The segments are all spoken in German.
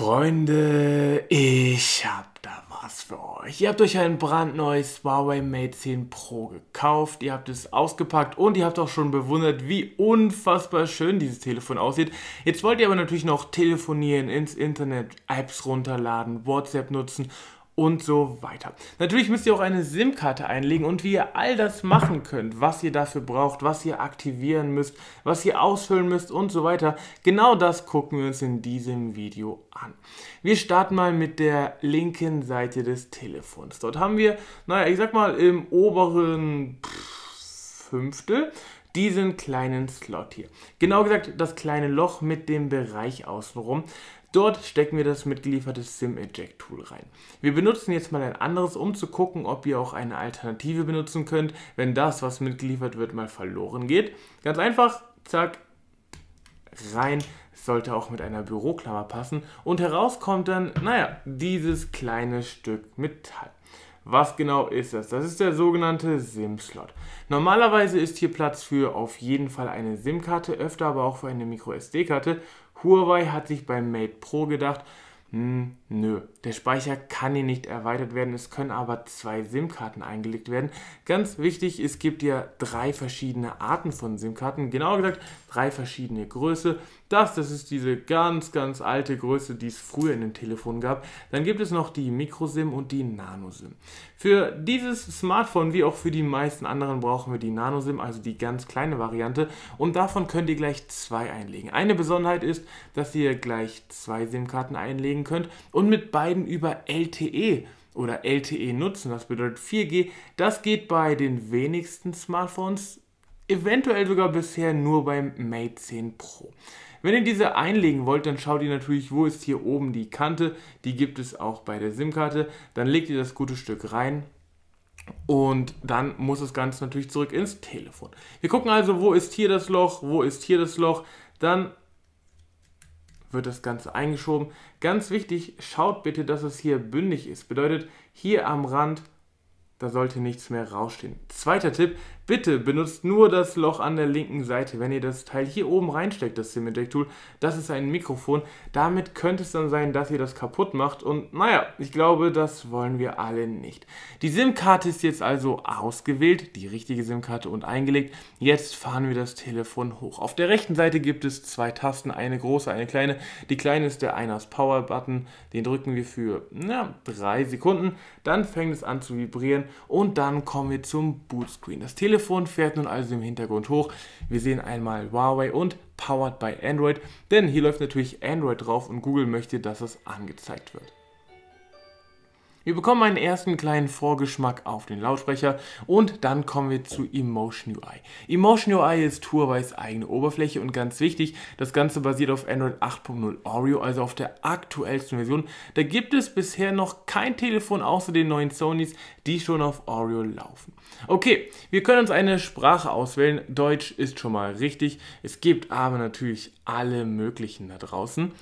Freunde, ich habe da was für euch. Ihr habt euch ein brandneues Huawei Mate 10 Pro gekauft, ihr habt es ausgepackt und ihr habt auch schon bewundert, wie unfassbar schön dieses Telefon aussieht. Jetzt wollt ihr aber natürlich noch telefonieren, ins Internet, Apps runterladen, WhatsApp nutzen und so weiter. Natürlich müsst ihr auch eine SIM-Karte einlegen und wie ihr all das machen könnt, was ihr dafür braucht, was ihr aktivieren müsst, was ihr ausfüllen müsst und so weiter. Genau das gucken wir uns in diesem Video an. Wir starten mal mit der linken Seite des Telefons. Dort haben wir, naja, ich sag mal im oberen Fünftel diesen kleinen Slot hier. Genau gesagt, das kleine Loch mit dem Bereich außenrum. Dort stecken wir das mitgelieferte sim eject tool rein. Wir benutzen jetzt mal ein anderes, um zu gucken, ob ihr auch eine Alternative benutzen könnt, wenn das, was mitgeliefert wird, mal verloren geht. Ganz einfach, zack, rein, sollte auch mit einer Büroklammer passen und heraus kommt dann, naja, dieses kleine Stück Metall. Was genau ist das? Das ist der sogenannte SIM-Slot. Normalerweise ist hier Platz für auf jeden Fall eine SIM-Karte, öfter aber auch für eine MicroSD-Karte. Huawei hat sich beim Mate Pro gedacht, hm, nö, der Speicher kann hier nicht erweitert werden, es können aber zwei SIM-Karten eingelegt werden. Ganz wichtig, es gibt ja drei verschiedene Arten von SIM-Karten, genauer gesagt drei verschiedene Größe. Das, das ist diese ganz, ganz alte Größe, die es früher in den Telefonen gab. Dann gibt es noch die Micro-SIM und die Nano-SIM. Für dieses Smartphone, wie auch für die meisten anderen, brauchen wir die Nano-SIM, also die ganz kleine Variante. Und davon könnt ihr gleich zwei einlegen. Eine Besonderheit ist, dass ihr gleich zwei SIM-Karten einlegen könnt und mit beiden über LTE oder LTE nutzen. Das bedeutet 4G. Das geht bei den wenigsten Smartphones eventuell sogar bisher nur beim Mate 10 Pro. Wenn ihr diese einlegen wollt, dann schaut ihr natürlich, wo ist hier oben die Kante. Die gibt es auch bei der SIM-Karte. Dann legt ihr das gute Stück rein. Und dann muss das Ganze natürlich zurück ins Telefon. Wir gucken also, wo ist hier das Loch, wo ist hier das Loch. Dann wird das Ganze eingeschoben. Ganz wichtig, schaut bitte, dass es hier bündig ist. Bedeutet, hier am Rand, da sollte nichts mehr rausstehen. Zweiter Tipp, Bitte benutzt nur das Loch an der linken Seite. Wenn ihr das Teil hier oben reinsteckt, das Symmetec Tool, das ist ein Mikrofon. Damit könnte es dann sein, dass ihr das kaputt macht. Und naja, ich glaube, das wollen wir alle nicht. Die SIM-Karte ist jetzt also ausgewählt, die richtige SIM-Karte und eingelegt. Jetzt fahren wir das Telefon hoch. Auf der rechten Seite gibt es zwei Tasten, eine große, eine kleine. Die kleine ist der Einers Power Button. Den drücken wir für na, drei Sekunden. Dann fängt es an zu vibrieren und dann kommen wir zum Bootscreen. Das Telefon Telefon fährt nun also im Hintergrund hoch. Wir sehen einmal Huawei und Powered by Android, denn hier läuft natürlich Android drauf und Google möchte, dass es angezeigt wird. Wir bekommen einen ersten kleinen Vorgeschmack auf den Lautsprecher und dann kommen wir zu Emotion UI. Emotion UI ist Huawei's eigene Oberfläche und ganz wichtig, das Ganze basiert auf Android 8.0 Oreo, also auf der aktuellsten Version. Da gibt es bisher noch kein Telefon außer den neuen Sonys, die schon auf Oreo laufen. Okay, wir können uns eine Sprache auswählen. Deutsch ist schon mal richtig. Es gibt aber natürlich alle möglichen da draußen.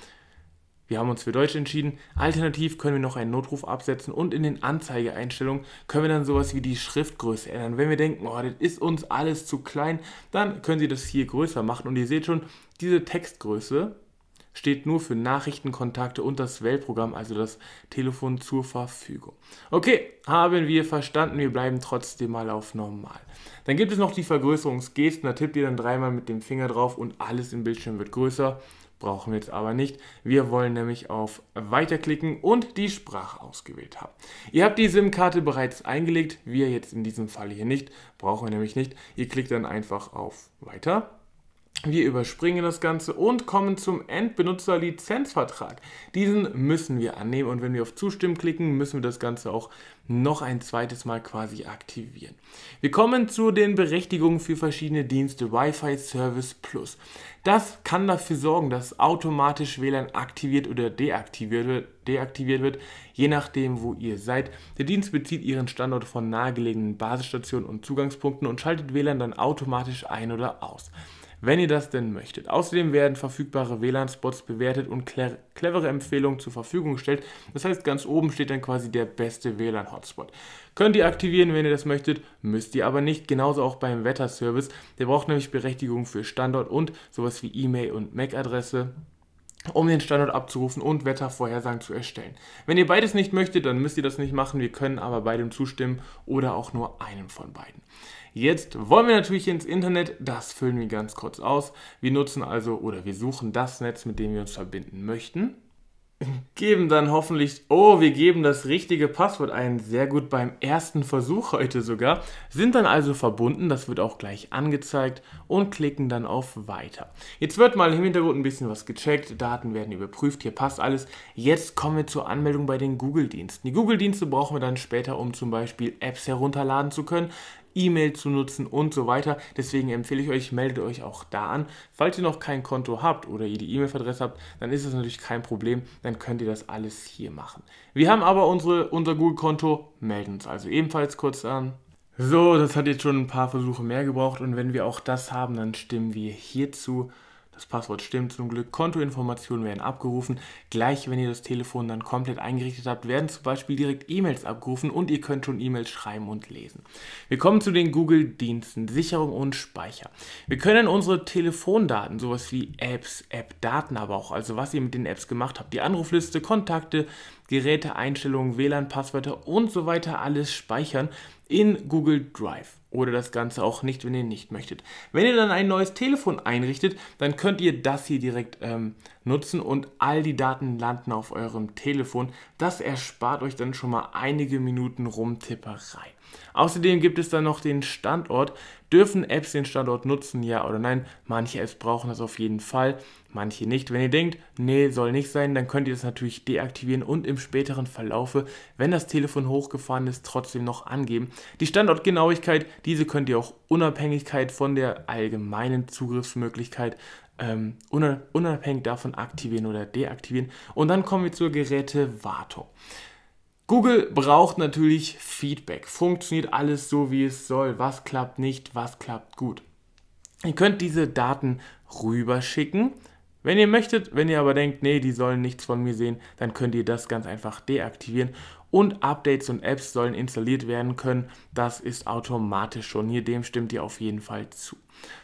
Wir haben uns für Deutsch entschieden. Alternativ können wir noch einen Notruf absetzen und in den Anzeigeeinstellungen können wir dann sowas wie die Schriftgröße ändern. Wenn wir denken, oh, das ist uns alles zu klein, dann können Sie das hier größer machen. Und ihr seht schon, diese Textgröße steht nur für Nachrichtenkontakte und das Wellprogramm, also das Telefon zur Verfügung. Okay, haben wir verstanden, wir bleiben trotzdem mal auf normal. Dann gibt es noch die Vergrößerungsgesten, da tippt ihr dann dreimal mit dem Finger drauf und alles im Bildschirm wird größer brauchen wir jetzt aber nicht. Wir wollen nämlich auf Weiterklicken und die Sprache ausgewählt haben. Ihr habt die SIM-Karte bereits eingelegt, wir jetzt in diesem Fall hier nicht, brauchen wir nämlich nicht. Ihr klickt dann einfach auf Weiter wir überspringen das Ganze und kommen zum Endbenutzerlizenzvertrag. Diesen müssen wir annehmen und wenn wir auf Zustimmen klicken, müssen wir das Ganze auch noch ein zweites Mal quasi aktivieren. Wir kommen zu den Berechtigungen für verschiedene Dienste Wi-Fi Service Plus. Das kann dafür sorgen, dass automatisch WLAN aktiviert oder deaktiviert, deaktiviert wird, je nachdem, wo ihr seid. Der Dienst bezieht ihren Standort von nahegelegenen Basisstationen und Zugangspunkten und schaltet WLAN dann automatisch ein oder aus wenn ihr das denn möchtet. Außerdem werden verfügbare WLAN-Spots bewertet und clevere Empfehlungen zur Verfügung gestellt. Das heißt, ganz oben steht dann quasi der beste WLAN-Hotspot. Könnt ihr aktivieren, wenn ihr das möchtet, müsst ihr aber nicht. Genauso auch beim Wetterservice. Der braucht nämlich Berechtigung für Standort und sowas wie E-Mail und MAC-Adresse um den Standort abzurufen und Wettervorhersagen zu erstellen. Wenn ihr beides nicht möchtet, dann müsst ihr das nicht machen. Wir können aber beidem zustimmen oder auch nur einem von beiden. Jetzt wollen wir natürlich ins Internet, das füllen wir ganz kurz aus. Wir nutzen also oder wir suchen das Netz, mit dem wir uns verbinden möchten geben dann hoffentlich, oh, wir geben das richtige Passwort ein, sehr gut beim ersten Versuch heute sogar, sind dann also verbunden, das wird auch gleich angezeigt und klicken dann auf Weiter. Jetzt wird mal im Hintergrund ein bisschen was gecheckt, Daten werden überprüft, hier passt alles. Jetzt kommen wir zur Anmeldung bei den Google-Diensten. Die Google-Dienste brauchen wir dann später, um zum Beispiel Apps herunterladen zu können. E-Mail zu nutzen und so weiter. Deswegen empfehle ich euch, meldet euch auch da an. Falls ihr noch kein Konto habt oder ihr die E-Mail-Adresse habt, dann ist das natürlich kein Problem, dann könnt ihr das alles hier machen. Wir haben aber unsere, unser Google-Konto, melden uns also ebenfalls kurz an. So, das hat jetzt schon ein paar Versuche mehr gebraucht und wenn wir auch das haben, dann stimmen wir hierzu. Das Passwort stimmt zum Glück. Kontoinformationen werden abgerufen. Gleich, wenn ihr das Telefon dann komplett eingerichtet habt, werden zum Beispiel direkt E-Mails abgerufen und ihr könnt schon E-Mails schreiben und lesen. Wir kommen zu den Google-Diensten Sicherung und Speicher. Wir können unsere Telefondaten, sowas wie Apps, App-Daten aber auch, also was ihr mit den Apps gemacht habt, die Anrufliste, Kontakte, Geräte, Einstellungen, WLAN, Passwörter und so weiter alles speichern in Google Drive oder das Ganze auch nicht, wenn ihr nicht möchtet. Wenn ihr dann ein neues Telefon einrichtet, dann könnt ihr das hier direkt ähm, nutzen und all die Daten landen auf eurem Telefon. Das erspart euch dann schon mal einige Minuten Rumtipperei. Außerdem gibt es dann noch den Standort. Dürfen Apps den Standort nutzen, ja oder nein? Manche Apps brauchen das auf jeden Fall, manche nicht. Wenn ihr denkt, nee, soll nicht sein, dann könnt ihr das natürlich deaktivieren und im späteren Verlaufe, wenn das Telefon hochgefahren ist, trotzdem noch angeben. Die Standortgenauigkeit, diese könnt ihr auch Unabhängigkeit von der allgemeinen Zugriffsmöglichkeit ähm, unabhängig davon aktivieren oder deaktivieren. Und dann kommen wir zur Gerätewartung. Google braucht natürlich Feedback. Funktioniert alles so, wie es soll? Was klappt nicht? Was klappt gut? Ihr könnt diese Daten rüberschicken. Wenn ihr möchtet, wenn ihr aber denkt, nee, die sollen nichts von mir sehen, dann könnt ihr das ganz einfach deaktivieren. Und Updates und Apps sollen installiert werden können. Das ist automatisch schon. Hier dem stimmt ihr auf jeden Fall zu.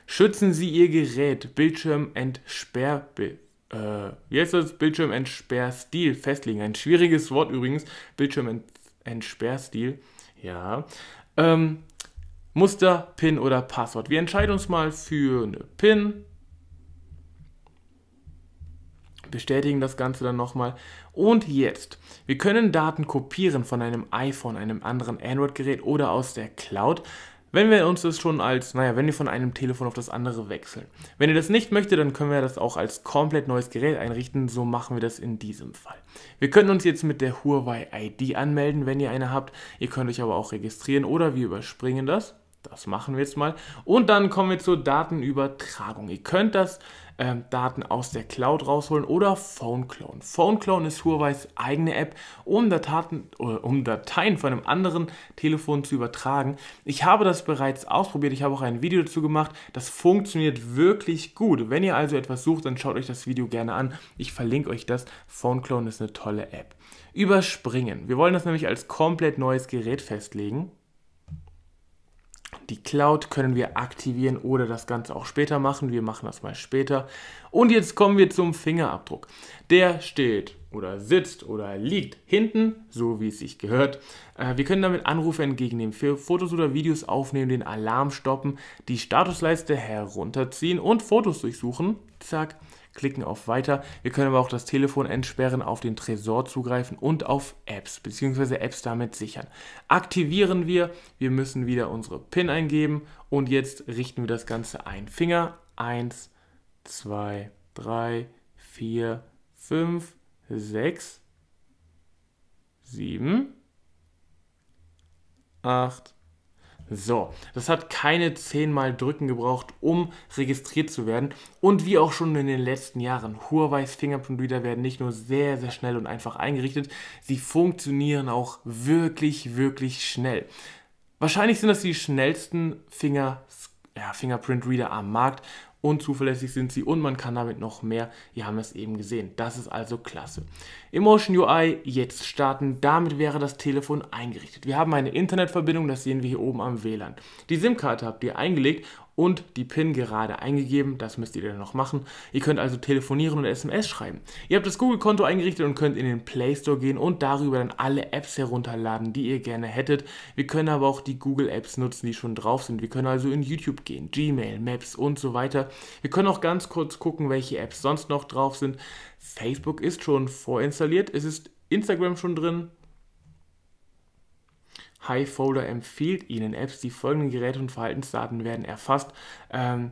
Schützen Sie Ihr Gerät, Bildschirm, Entsperrbe äh, wie heißt das? Bildschirmentsperrstil festlegen. Ein schwieriges Wort übrigens. Bildschirmentsperrstil. Ja. Ähm, Muster, PIN oder Passwort. Wir entscheiden uns mal für eine PIN. Bestätigen das Ganze dann nochmal. Und jetzt, wir können Daten kopieren von einem iPhone, einem anderen Android-Gerät oder aus der Cloud wenn wir uns das schon als, naja, wenn wir von einem Telefon auf das andere wechseln. Wenn ihr das nicht möchtet, dann können wir das auch als komplett neues Gerät einrichten. So machen wir das in diesem Fall. Wir können uns jetzt mit der Huawei ID anmelden, wenn ihr eine habt. Ihr könnt euch aber auch registrieren oder wir überspringen das. Das machen wir jetzt mal. Und dann kommen wir zur Datenübertragung. Ihr könnt das ähm, Daten aus der Cloud rausholen oder PhoneClone. PhoneClone ist Huawei's eigene App, um, Daten, äh, um Dateien von einem anderen Telefon zu übertragen. Ich habe das bereits ausprobiert. Ich habe auch ein Video dazu gemacht. Das funktioniert wirklich gut. Wenn ihr also etwas sucht, dann schaut euch das Video gerne an. Ich verlinke euch das. PhoneClone ist eine tolle App. Überspringen. Wir wollen das nämlich als komplett neues Gerät festlegen. Die Cloud können wir aktivieren oder das Ganze auch später machen. Wir machen das mal später. Und jetzt kommen wir zum Fingerabdruck. Der steht oder sitzt oder liegt hinten, so wie es sich gehört. Äh, wir können damit Anrufe entgegennehmen, für Fotos oder Videos aufnehmen, den Alarm stoppen, die Statusleiste herunterziehen und Fotos durchsuchen. Zack klicken auf Weiter. Wir können aber auch das Telefon entsperren, auf den Tresor zugreifen und auf Apps bzw. Apps damit sichern. Aktivieren wir, wir müssen wieder unsere PIN eingeben und jetzt richten wir das Ganze ein. Finger 1, 2, 3, 4, 5, 6, 7, 8, so, das hat keine 10 Mal drücken gebraucht, um registriert zu werden. Und wie auch schon in den letzten Jahren, Huawei's Fingerprint Reader werden nicht nur sehr, sehr schnell und einfach eingerichtet, sie funktionieren auch wirklich, wirklich schnell. Wahrscheinlich sind das die schnellsten Finger, ja, Fingerprint Reader am Markt und zuverlässig sind sie und man kann damit noch mehr. Wir haben es eben gesehen. Das ist also klasse. Emotion UI jetzt starten. Damit wäre das Telefon eingerichtet. Wir haben eine Internetverbindung, das sehen wir hier oben am WLAN. Die SIM-Karte habt ihr eingelegt und die PIN gerade eingegeben. Das müsst ihr dann noch machen. Ihr könnt also telefonieren und SMS schreiben. Ihr habt das Google-Konto eingerichtet und könnt in den Play Store gehen und darüber dann alle Apps herunterladen, die ihr gerne hättet. Wir können aber auch die Google-Apps nutzen, die schon drauf sind. Wir können also in YouTube gehen, Gmail, Maps und so weiter. Wir können auch ganz kurz gucken, welche Apps sonst noch drauf sind. Facebook ist schon vorinstalliert. Es ist Instagram schon drin, HiFolder empfiehlt Ihnen Apps, die folgenden Geräte und Verhaltensdaten werden erfasst. Ähm,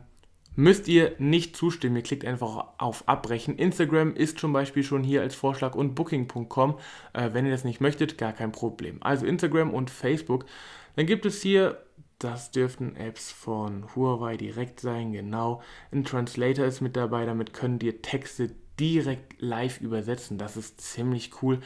müsst ihr nicht zustimmen. Ihr klickt einfach auf Abbrechen. Instagram ist zum Beispiel schon hier als Vorschlag und Booking.com. Äh, wenn ihr das nicht möchtet, gar kein Problem. Also Instagram und Facebook. Dann gibt es hier, das dürften Apps von Huawei direkt sein, genau. Ein Translator ist mit dabei, damit könnt ihr Texte direkt live übersetzen. Das ist ziemlich cool.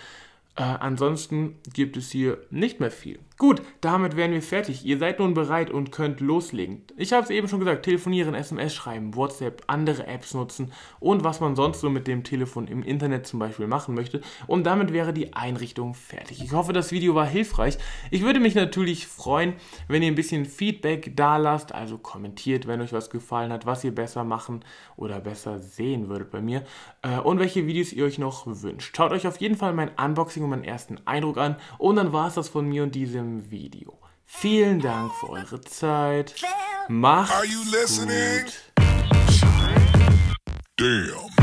Äh, ansonsten gibt es hier nicht mehr viel. Gut, damit wären wir fertig. Ihr seid nun bereit und könnt loslegen. Ich habe es eben schon gesagt, telefonieren, SMS schreiben, WhatsApp, andere Apps nutzen und was man sonst so mit dem Telefon im Internet zum Beispiel machen möchte. Und damit wäre die Einrichtung fertig. Ich hoffe, das Video war hilfreich. Ich würde mich natürlich freuen, wenn ihr ein bisschen Feedback da lasst, also kommentiert, wenn euch was gefallen hat, was ihr besser machen oder besser sehen würdet bei mir äh, und welche Videos ihr euch noch wünscht. Schaut euch auf jeden Fall mein Unboxing und meinen ersten Eindruck an und dann war es das von mir und diesem neuem Video. Vielen Dank für eure Zeit. Macht's gut. Damn.